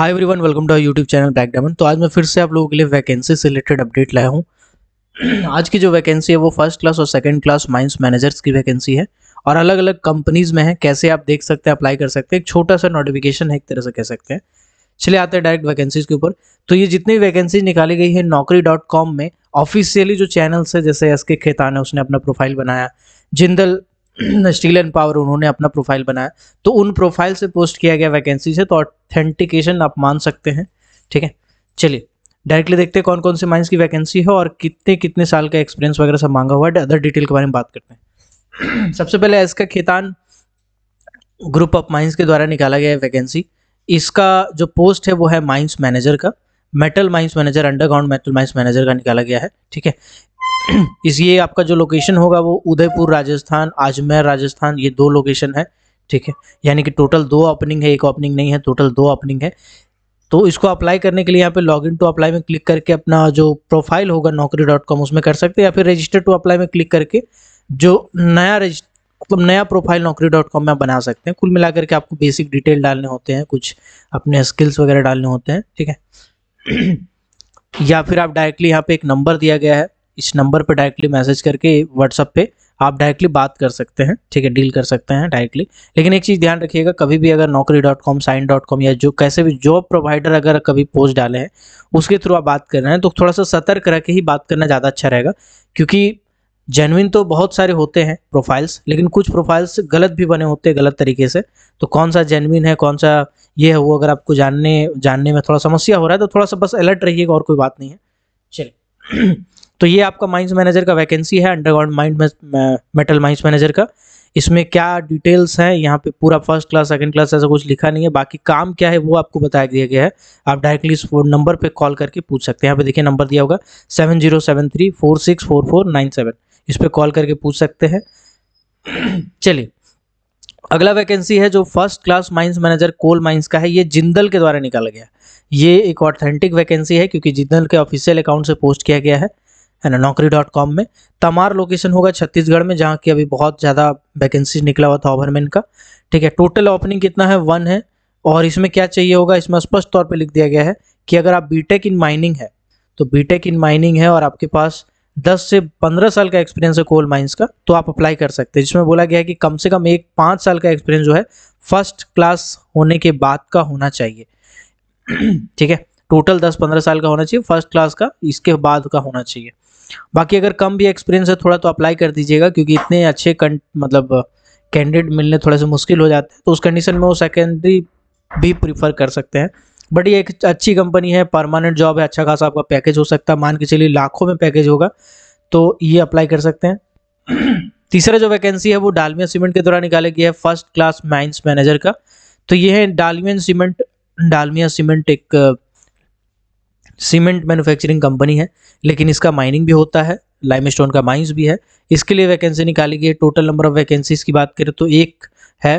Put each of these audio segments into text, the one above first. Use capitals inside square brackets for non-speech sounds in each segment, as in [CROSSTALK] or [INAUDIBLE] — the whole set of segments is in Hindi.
hi everyone welcome to YouTube channel Black Diamond तो आज मैं फिर से आप लोगों के लिए वैकेंसी से रिलेटेड अपडेट लाया हूँ [CLEARS THROAT] आज की जो वैकेंसी है वो फर्स्ट क्लास और सेकंड क्लास माइंस मैनेजर्स की वैकेंसी है और अलग अलग कंपनीज में है कैसे आप देख सकते हैं अप्लाई कर सकते हैं एक छोटा सा नोटिफिकेशन है एक तरह से कह सकते हैं चले आते हैं डायरेक्ट वैकेंसीज के ऊपर तो ये जितनी वैकेंसी निकाली गई है नौकरी डॉट कॉम में ऑफिशियली जो चैनल्स है जैसे एस के खेतान है उसने अपना प्रोफाइल बनाया जिंदल स्टील एंड पावर उन्होंने अपना प्रोफाइल बनाया तो उन प्रोफाइल से पोस्ट किया गया वैकेंसी से तो ऑथेंटिकेशन आप मान सकते हैं ठीक है चलिए डायरेक्टली देखते हैं कौन कौन से माइंस की वैकेंसी है और कितने कितने साल का एक्सपीरियंस वगैरह सब मांगा हुआ है अदर डिटेल के बारे में बात करते हैं [CLEARS THROAT] सबसे पहले इसका खेतान ग्रुप ऑफ माइंस के द्वारा निकाला गया है वैकेंसी इसका जो पोस्ट है वो है माइंस मैनेजर का metal mines manager underground metal mines manager का निकाला गया है ठीक है [CLEARS THROAT] इसलिए आपका जो लोकेशन होगा वो उदयपुर राजस्थान आजमेर राजस्थान ये दो लोकेशन है ठीक है यानी कि टोटल दो ओपनिंग है एक ओपनिंग नहीं है टोटल दो ओपनिंग है तो इसको अप्लाई करने के लिए यहाँ पे लॉग इन टू अप्लाई में क्लिक करके अपना जो प्रोफाइल होगा नौकरी डॉट कॉम उसमें कर सकते हैं या फिर रजिस्टर टू अप्लाई में क्लिक करके जो नया रजिस्ट मतलब नया प्रोफाइल नौकरी डॉट कॉम में बना सकते हैं कुल मिला करके आपको बेसिक डिटेल डालने होते हैं कुछ अपने स्किल्स वगैरह डालने होते हैं ठीक है [CLEARS THROAT] या फिर आप डायरेक्टली यहाँ पे एक नंबर दिया गया है इस नंबर पर डायरेक्टली मैसेज करके व्हाट्सअप पे आप डायरेक्टली बात कर सकते हैं ठीक है डील कर सकते हैं डायरेक्टली लेकिन एक चीज़ ध्यान रखिएगा कभी भी अगर Naukri dot com sign dot com या जो कैसे भी जॉब प्रोवाइडर अगर कभी पोस्ट डाले हैं उसके थ्रू आप बात कर रहे हैं तो थोड़ा सा सतर्क रह के ही बात करना ज़्यादा अच्छा रहेगा क्योंकि जेनविन तो बहुत सारे होते हैं प्रोफाइल्स लेकिन कुछ प्रोफाइल्स गलत भी बने होते हैं गलत तरीके से तो कौन सा जेनविन है कौन सा ये है वो अगर आपको जानने जानने में थोड़ा समस्या हो रहा है तो थोड़ा सा बस अलर्ट रहिएगा और कोई बात नहीं है चलिए तो ये आपका माइंस मैनेजर का वैकेंसी है underground mind metal mines manager का इसमें क्या डिटेल्स हैं यहाँ पे पूरा फर्स्ट क्लास सेकंड क्लास ऐसा कुछ लिखा नहीं है बाकी काम क्या है वो आपको बताया दिया गया है आप डायरेक्टली इस फोन नंबर पे कॉल करके पूछ सकते हैं यहाँ पे देखिए नंबर दिया होगा seven zero seven three four six four four nine seven इस पर कॉल करके पूछ सकते हैं चलिए अगला वैकेंसी है जो first class mines manager coal mines का है ये जिंदल के द्वारा निकाला गया ये एक ऑथेंटिक वैकेंसी है क्योंकि जिंदल के ऑफिशियल अकाउंट से पोस्ट किया गया है है ना नौकरी डॉट कॉम में तमार लोकेशन होगा छत्तीसगढ़ में जहाँ की अभी बहुत ज़्यादा वैकेंसी निकला हुआ था ओवरमैन का ठीक है टोटल ओपनिंग कितना है वन है और इसमें क्या चाहिए होगा इसमें स्पष्ट तौर पर लिख दिया गया है कि अगर आप बी इन माइनिंग है तो बी इन माइनिंग है और आपके पास 10 से 15 साल का एक्सपीरियंस है कोल माइंस का तो आप अप्लाई कर सकते हैं जिसमें बोला गया है कि कम से कम एक पाँच साल का एक्सपीरियंस जो है फर्स्ट क्लास होने के बाद का होना चाहिए [CLEARS THROAT] ठीक है टोटल 10-15 साल का होना चाहिए फर्स्ट क्लास का इसके बाद का होना चाहिए बाकी अगर कम भी एक्सपीरियंस है थोड़ा तो अप्लाई कर दीजिएगा क्योंकि इतने अच्छे मतलब कैंडिडेट मिलने थोड़े से मुश्किल हो जाते हैं तो उस कंडीशन में वो सेकेंडरी भी प्रीफर कर सकते हैं बट ये एक अच्छी कंपनी है परमानेंट जॉब है अच्छा खासा आपका पैकेज हो सकता है मान के चलिए लाखों में पैकेज होगा तो ये अप्लाई कर सकते हैं [CLEARS THROAT] तीसरा जो वैकेंसी है वो डालमिया सीमेंट के द्वारा निकाले गया है फर्स्ट क्लास माइंस मैनेजर का तो ये है डालमियन सीमेंट डालमिया सीमेंट एक सीमेंट मैन्युफैक्चरिंग कंपनी है लेकिन इसका माइनिंग भी होता है लाइम का माइंस भी है इसके लिए वैकेंसी निकाली गई टोटल नंबर ऑफ वैकेंसीज की बात करें तो एक है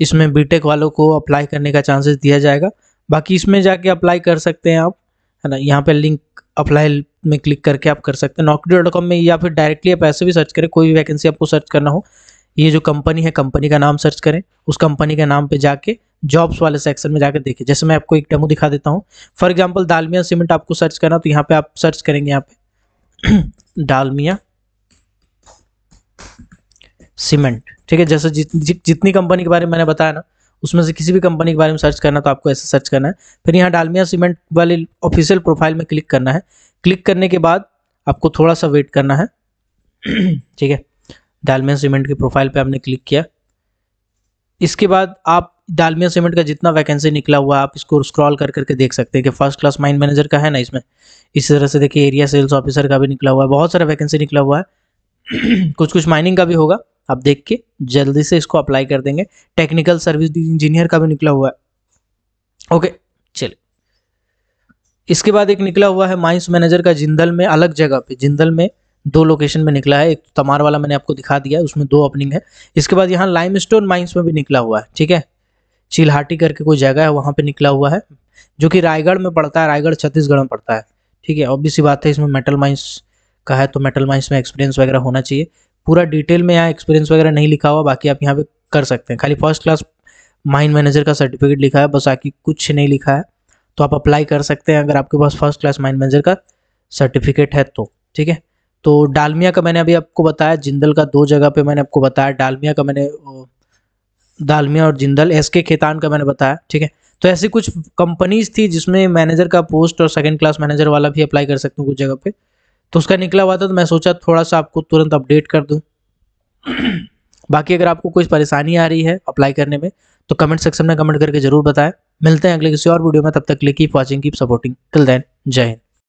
इसमें बीटेक वालों को अप्लाई करने का चांसेस दिया जाएगा बाकी इसमें जाके अप्लाई कर सकते हैं आप है ना यहाँ पे लिंक अप्लाई में क्लिक करके आप कर सकते हैं नौकरी डॉट कॉम में या फिर डायरेक्टली आप ऐसे भी सर्च करें कोई भी वैकेंसी आपको सर्च करना हो ये जो कंपनी है कंपनी का नाम सर्च करें उस कंपनी के नाम पे जाके जॉब्स वाले सेक्शन में जाकर देखिए जैसे मैं आपको एक डेमो दिखा देता हूँ फॉर एग्जाम्पल डालमिया सीमेंट आपको सर्च करना तो यहाँ पे आप सर्च करेंगे यहाँ पे डालमिया [CLEARS THROAT] सीमेंट ठीक है जैसे जित, जि, जितनी कंपनी के बारे में मैंने बताया ना उसमें से किसी भी कंपनी के बारे में सर्च करना तो आपको ऐसे सर्च करना है फिर यहाँ डालमिया सीमेंट वाले ऑफिशियल प्रोफाइल में क्लिक करना है क्लिक करने के बाद आपको थोड़ा सा वेट करना है [CLEARS THROAT] ठीक है डालमिया सीमेंट की प्रोफाइल पे आपने क्लिक किया इसके बाद आप डालमिया सीमेंट का जितना वैकेंसी निकला हुआ आप इसको स्क्रॉल कर करके देख सकते हैं कि फर्स्ट क्लास माइन मैनेजर का है ना इसमें इसी तरह से देखिए एरिया सेल्स ऑफिसर का भी निकला हुआ है बहुत सारा वैकेंसी निकला हुआ है कुछ कुछ माइनिंग का भी होगा आप देख के जल्दी से इसको अप्लाई कर देंगे टेक्निकल सर्विस इंजीनियर का भी निकला हुआ है ओके चलिए इसके बाद एक निकला हुआ है माइंस मैनेजर का जिंदल में अलग जगह पे जिंदल में दो लोकेशन में निकला है एक तमार वाला मैंने आपको दिखा दिया है उसमें दो ओपनिंग है इसके बाद यहाँ लाइम स्टोन माइंस में भी निकला हुआ है ठीक है चिल्हाटी करके कोई जगह है वहाँ पे निकला हुआ है जो कि रायगढ़ में पड़ता है रायगढ़ छत्तीसगढ़ में पड़ता है ठीक है ऑब्वियस बात है इसमें मेटल माइंस का है तो मेटल माइंस में एक्सपीरियंस वगैरह होना चाहिए पूरा डिटेल में यहाँ एक्सपीरियंस वगैरह नहीं लिखा हुआ बाकी आप यहाँ पर कर सकते हैं खाली फर्स्ट क्लास माइन मैनेजर का सर्टिफिकेट लिखा है बस बाकी कुछ नहीं लिखा है तो आप अप्लाई कर सकते हैं अगर आपके पास फर्स्ट क्लास माइन मैनेजर का सर्टिफिकेट है तो ठीक है तो डालमिया का मैंने अभी आपको बताया जिंदल का दो जगह पे मैंने आपको बताया डालमिया का मैंने दालमिया और जिंदल एस के खेतान का मैंने बताया ठीक है तो ऐसी कुछ कंपनीज थी जिसमें मैनेजर का पोस्ट और सेकंड क्लास मैनेजर वाला भी अप्लाई कर सकते हैं कुछ जगह पे तो उसका निकला हुआ था तो मैं सोचा थोड़ा सा आपको तुरंत अपडेट कर दूँ [CLEARS THROAT] बाकी अगर आपको कोई परेशानी आ रही है अप्लाई करने में तो कमेंट सेक्शन में कमेंट करके जरूर बताएं मिलते हैं अगले किसी और वीडियो में तब तक click keep watching keep supporting till then जय हिंद